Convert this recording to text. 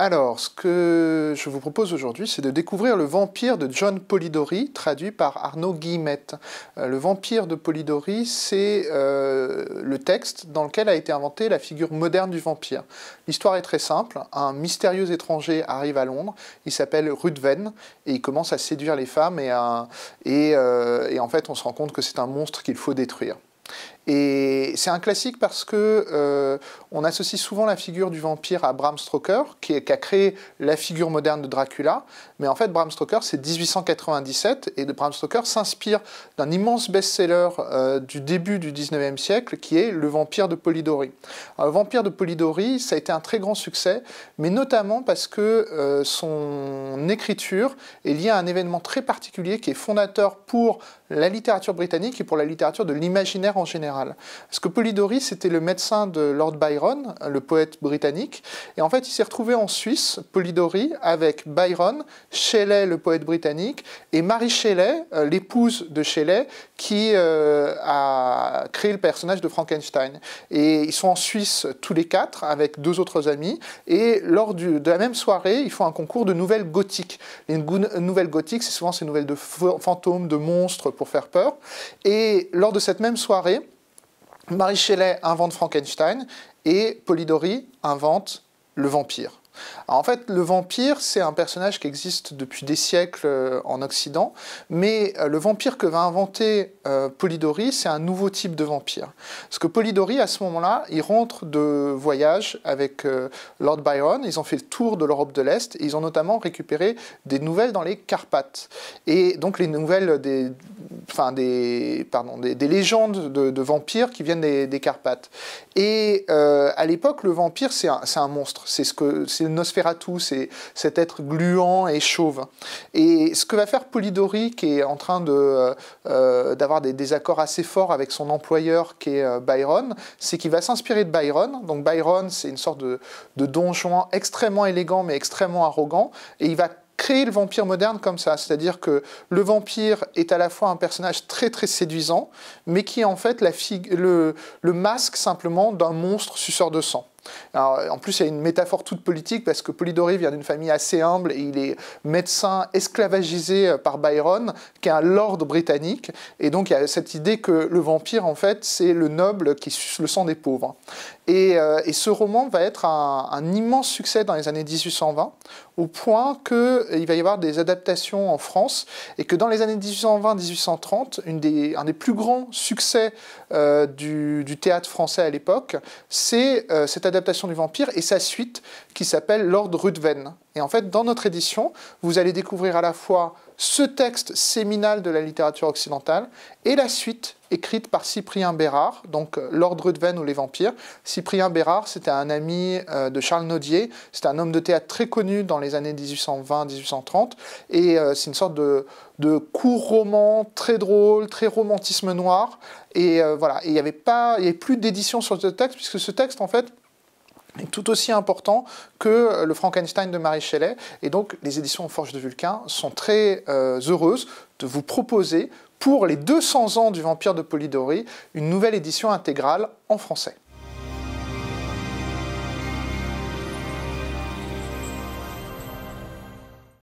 Alors, ce que je vous propose aujourd'hui, c'est de découvrir le vampire de John Polidori, traduit par Arnaud Guillemette. Euh, le vampire de Polidori, c'est euh, le texte dans lequel a été inventée la figure moderne du vampire. L'histoire est très simple. Un mystérieux étranger arrive à Londres, il s'appelle Rudven, et il commence à séduire les femmes, et euh, en fait, on se rend compte que c'est un monstre qu'il faut détruire. Et c'est un classique parce que euh, on associe souvent la figure du vampire à Bram Stoker, qui, a créé la figure moderne de Dracula. Mais en fait, Bram Stoker, c'est 1897, et Bram Stoker s'inspire d'un immense best-seller euh, du début du 19e siècle, qui est Le vampire de Polidori. le vampire de Polidori, ça a été un très grand succès, mais notamment parce que euh, son écriture est liée à un événement très particulier qui est fondateur pour la littérature britannique et pour la littérature de l'imaginaire en général. Parce que Polidori, c'était le médecin de Lord Byron, le poète britannique, et en fait, il s'est retrouvé en Suisse, Polidori, avec Byron, Shelley, le poète britannique, et Marie Shelley, euh, l'épouse de Shelley, qui euh, a créé le personnage de Frankenstein. Et ils sont en Suisse tous les quatre, avec deux autres amis, et lors de la même soirée, ils font un concours de nouvelles gothiques. Une nouvelle gothique c'est souvent ces nouvelles de fantômes, de monstres pour faire peur. Et lors de cette même soirée, Marie Shelley invente Frankenstein et Polidori invente le vampire en fait, le vampire, c'est un personnage qui existe depuis des siècles euh, en Occident, mais euh, le vampire que va inventer euh, Polidori, c'est un nouveau type de vampire. Parce que Polidori, à ce moment-là, il rentre de voyage avec Lord Byron, ils ont fait le tour de l'Europe de l'Est, ils ont notamment récupéré des nouvelles dans les Carpates. Et donc les nouvelles des, enfin des, pardon, des, légendes de, vampires qui viennent des, Carpates. Et à l'époque, le vampire, c'est un, un, monstre. C'est ce que c'est Nosferatu, c'est cet être gluant et chauve. Et ce que va faire Polidori, qui est en train euh, euh, d'avoir des désaccords assez forts avec son employeur, qui est euh, Byron, c'est qu'il va s'inspirer de Byron. Donc Byron, c'est une sorte de, donjon extrêmement élégant, mais extrêmement arrogant, et il va créer le vampire moderne comme ça, c'est-à-dire que le vampire est à la fois un personnage très très séduisant, mais qui est en fait la le masque simplement d'un monstre suceur de sang en plus, il y a une métaphore toute politique parce que Polidori vient d'une famille assez humble et il est médecin esclavagisé euh, par Byron, qui est un lord britannique. Et donc, il y a cette idée que le vampire, en fait, c'est le noble qui suce le sang des pauvres. Euh, et, ce roman va être un immense succès dans les années 1820 au point qu'il euh, va y avoir des adaptations en France et que dans les années 1820-1830, un des plus grands succès euh, du, théâtre français à l'époque, c'est euh, cette adaptation du vampire et sa suite qui s'appelle Lord Ruthven. Et en fait, dans notre édition, vous allez découvrir à la fois ce texte séminal de la littérature occidentale et la suite écrite par Cyprien Bérard, donc euh, L'Ordre de ou les Vampires. Cyprien Bérard, c'était un ami euh, de Charles Nodier, c'est un homme de théâtre très connu dans les années 1820-1830, et euh, c'est une sorte de, court roman très drôle, très romantisme noir, et voilà, il n'y avait, pas, avait plus d'édition sur ce texte, puisque ce texte, en fait, est tout aussi important que le Frankenstein de Marie Shelley. Et donc, les éditions Forge de Vulcain sont très euh, heureuses de vous proposer, pour les 200 ans du Vampire de Polidori, une nouvelle édition intégrale en français.